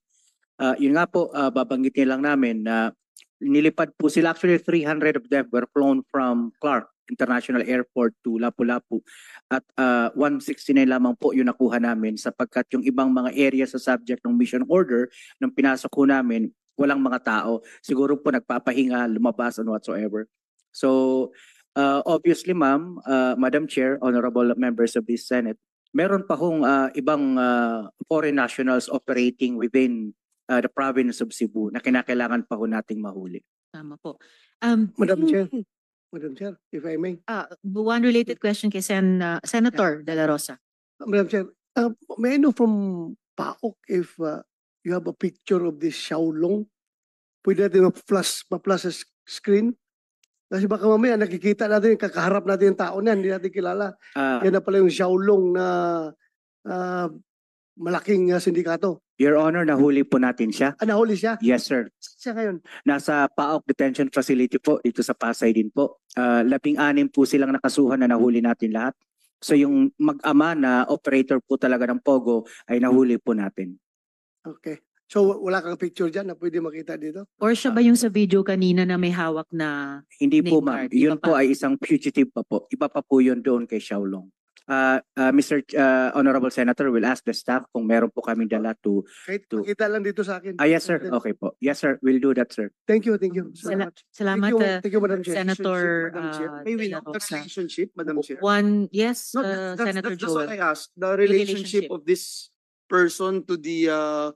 Uh, yun nga po, uh, babanggitin lang namin na nilipad po sila. Actually, 300 of them were flown from Clark International Airport to Lapu-Lapu. At uh, 169 lamang po yung nakuha namin sapagkat yung ibang mga area sa subject ng mission order nung pinasok ko namin, walang mga tao. Siguro po nagpapahinga, lumabas, and whatsoever. So, uh, obviously ma'am, uh, Madam Chair, honorable members of this Senate, meron pa hong uh, ibang uh, foreign nationals operating within uh, the province of Cebu na kinakailangan pa ho nating mahuli. Tama po. Um, Madam Chair, Madam Chair, if I may. Uh, one related question kay Sen, uh, Senator De La Rosa. Uh, Madam Chair, uh, may I know from PAOK if uh, you have a picture of this Xiaolong? Pwede natin ma-flash, ma-flash screen kasi baka mamaya nakikita natin, kakaharap natin yung tao niyan, hindi natin kilala. Ah. Yan na pala yung Shaolong na ah, malaking ah, sindikato. Your Honor, nahuli po natin siya. Ah, nahuli siya? Yes, sir. siya ngayon? Nasa PAOK Detention Facility po, dito sa Pasay din po. Ah, Labing-anim po silang nakasuhan na nahuli natin lahat. So yung mag-ama na operator po talaga ng POGO ay nahuli po natin. Okay. So wala kang picture diyan na pwede makita dito? Or siya ba yung sa video kanina na may hawak na... Hindi po ma'am. Yun iba po ay isang fugitive pa po. Iba pa po yun doon kay Xiaolong. Uh, ah, uh, ah, Mr. uh, ah, Honorable Senator will ask the staff kung meron po kaming dala to... Kahit To- makita lang dito sa akin. Ah, yes sir. Okay po. Yes sir. We'll do that sir. Thank you, thank you. so Sala- much. Thank Salamat, you, uh, thank you, Madam Chair. Senator Madam uh, May we relationship, Madam Chair? One, yes, No, uh, that's- that's- Senator that's what Joel. I asked, the relationship relationship. of this person to the uh,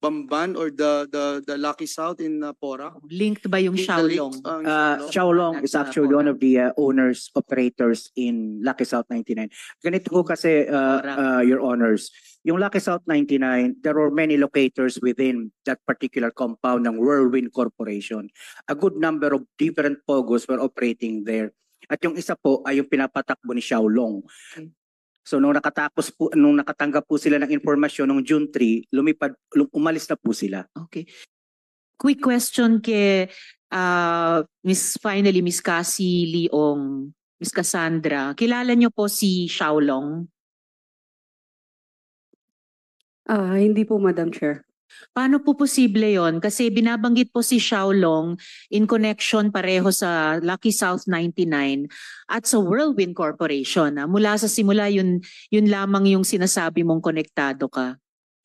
Bamban or the the the Lucky South in uh, Pora? Linked ba yung Xiaolong? Uh, uh, Xiaolong is actually one of the uh, owners operators in Lucky South 99. Ganito ko hmm. kasi uh, uh, your honors, yung Lucky South 99, there are many locators within that particular compound ng Whirlwind Corporation. A good number of different pogos were operating there. At yung isa po ay yung pinapatakbo ni Xiaolong. Hmm. So nung nakatapos po nung nakatanggap po sila ng impormasyon nung June 3, lumipad umalis na po sila. Okay. Quick question kay uh, Miss finally Miss Cassie Leong, Miss Cassandra. Kilala niyo po si Xiaolong? Ah, hindi po Madam Chair. Paano po posible yon? Kasi binabanggit po si Xiaolong in connection pareho sa Lucky South 99 at sa Whirlwind Corporation. Ah. Mula sa simula, yun, yun lamang yung sinasabi mong konektado ka.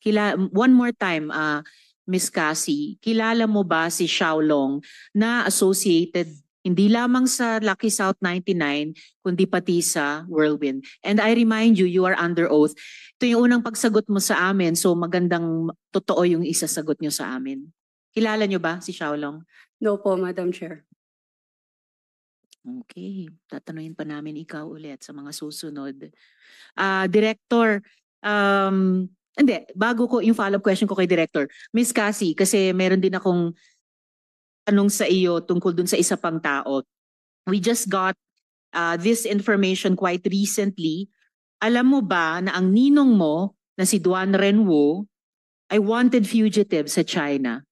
Kila, one more time, uh, Miss Cassie, kilala mo ba si Xiaolong na associated hindi lamang sa Lucky South 99, kundi pati sa Whirlwind. And I remind you, you are under oath. Ito yung unang pagsagot mo sa amin, so magandang totoo yung isasagot nyo sa amin. Kilala nyo ba si Xiaolong? No po, Madam Chair. Okay, tatanungin pa namin ikaw ulit sa mga susunod. Uh, Director, um, hindi, bago ko yung follow-up question ko kay Director. Miss Cassie, kasi meron din akong tanong sa iyo tungkol dun sa isa pang tao. We just got uh, this information quite recently alam mo ba na ang ninong mo na si Duan Renwu ay wanted fugitive sa China?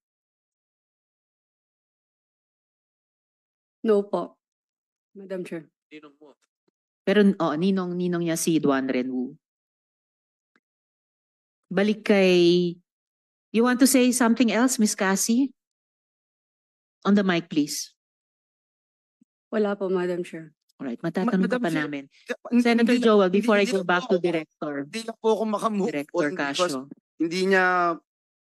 No po, Madam Chair. Ninong mo. Pero oh, ninong, ninong niya si Duan Renwu. Balik kay... You want to say something else, Miss Cassie? On the mic, please. Wala po, Madam Chair. Alright, matatanong Ma- ka pa Chair, namin. Senator hindi, Joel, before hindi, I go back to Director. Hindi lang po ako makamove Director Casio. hindi niya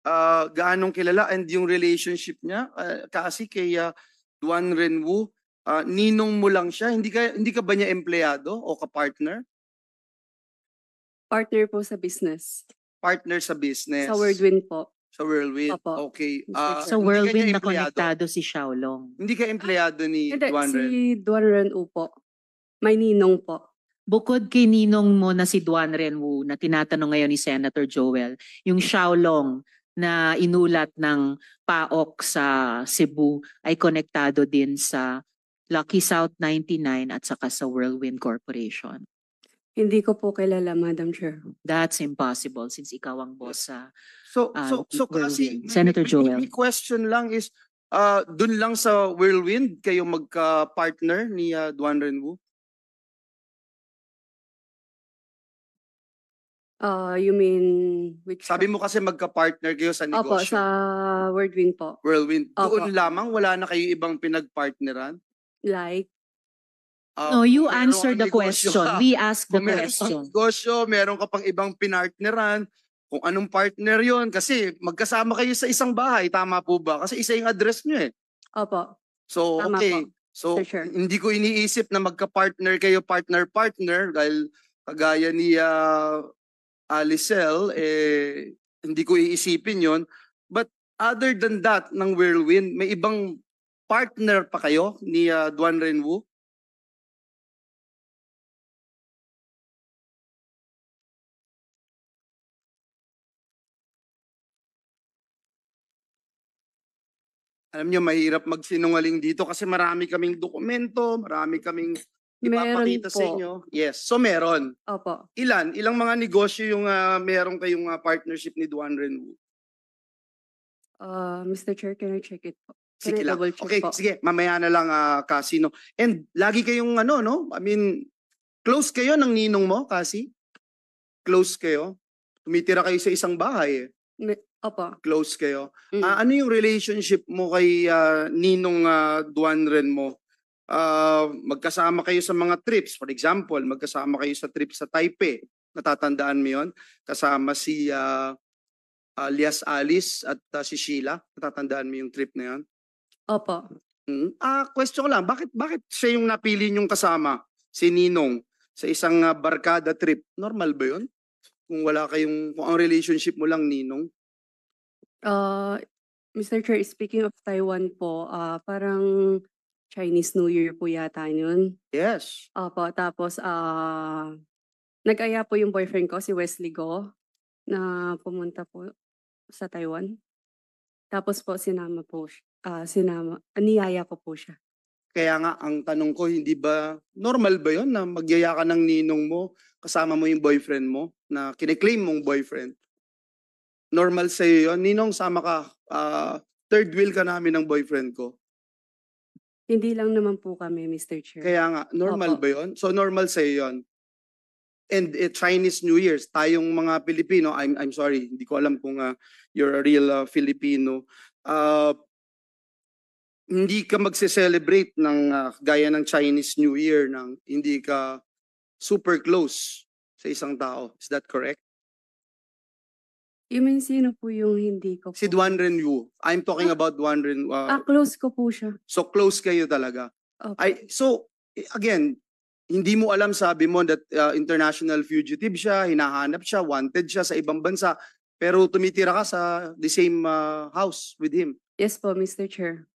uh, gaanong kilala and yung relationship niya uh, kasi kay uh, Duan Renwu, uh, ninong mo lang siya. Hindi ka, hindi ka ba niya empleyado o kapartner? Partner po sa business. Partner sa business. Sa Wordwin po. Sa Whirlwind? Opo. Okay. Ah, Sa hindi ka Whirlwind na konektado si Xiaolong. Hindi ka empleyado ni Hindi, Duan si Ren? Duan Ren U po. May ninong po. Bukod kay ninong mo na si Duan Ren Wu na tinatanong ngayon ni Senator Joel, yung Xiaolong na inulat ng PAOK sa Cebu ay konektado din sa Lucky South 99 at saka sa Whirlwind Corporation. Hindi ko po kilala, Madam Chair. That's impossible since ikaw ang boss sa So, Ah, so, so kasi, Senator my- Joel. My question lang is, uh, ah, doon lang sa Whirlwind, kayo magka-partner ni uh, Duan Renwu? Uh, you mean which Sabi mo kasi magka-partner kayo sa negosyo. Opo, sa Whirlwind po. Whirlwind. Opo. Doon lamang, wala na kayo ibang pinag-partneran? Like Uh, no, you answer the question. Ka. We ask the kung question. Meron negosyo, meron ka pang ibang pinartneran, kung anong partner yon Kasi magkasama kayo sa isang bahay, tama po ba? Kasi isa yung address nyo eh. Opo. So, tama okay. Po. So, sure, hindi ko iniisip na magka-partner kayo, partner-partner, dahil kagaya ni uh, Alicel, eh, hindi ko iisipin yon But other than that, ng Whirlwind, may ibang partner pa kayo ni uh, Duan Renwu? alam niyo mahirap magsinungaling dito kasi marami kaming dokumento, marami kaming ipapakita sa inyo. Yes, so meron. Opo. Ilan? Ilang mga negosyo yung uh, meron kayong uh, partnership ni Duan Renwu? Uh, ah, Mr. Chair, can I check it po? sige lang. check Okay, po? sige. Mamaya na lang, uh, Cassie. No? And lagi kayong ano, no? I mean, close kayo ng ninong mo, kasi? Close kayo? Tumitira kayo sa isang bahay eh. Me- Opo. Close kayo. Ah, mm. Ah, ano yung relationship mo kay ah, Ninong ah, Duanren mo? Ah, magkasama kayo sa mga trips. For example, magkasama kayo sa trip sa Taipei. Natatandaan mo yon? Kasama si ah, alias Alice at ah, si Sheila. Natatandaan mo yung trip na yon? Opo. Mm. Ah, question ko lang, bakit bakit siya yung napili niyong kasama si Ninong sa isang ah, barkada trip? Normal ba 'yun? kung wala kayong, kung ang relationship mo lang, Ninong? Uh, ah, Mr. Chair, speaking of Taiwan po, uh, parang Chinese New Year po yata yun. Yes. Opo, tapos uh, nag-aya po yung boyfriend ko, si Wesley Go, na pumunta po sa Taiwan. Tapos po sinama po siya. Uh, sinama, niyaya ko po siya. Kaya nga, ang tanong ko, hindi ba, normal ba yon na magyaya ka ng ninong mo, kasama mo yung boyfriend mo, na kiniklaim mong boyfriend? Normal sa'yo yon Ninong, sama ka, uh, third wheel ka namin ng boyfriend ko. Hindi lang naman po kami, Mr. Chair. Kaya nga, normal Opo. ba yon So normal sa'yo yon and uh, Chinese New Year's, tayong mga Pilipino, I'm I'm sorry, hindi ko alam kung uh, you're a real uh, Filipino. Uh, hindi ka magse-celebrate ng uh, gaya ng Chinese New Year ng hindi ka super close sa isang tao. Is that correct? You mean sino po yung hindi ko po? Si Duan Renyu. I'm talking ah, about Duan Renyu. Ah, ah, close ko po siya. So close kayo talaga. Okay. I, so, again, hindi mo alam sabi mo that uh, international fugitive siya, hinahanap siya, wanted siya sa ibang bansa, pero tumitira ka sa the same uh, house with him. Yes po, Mr. Chair.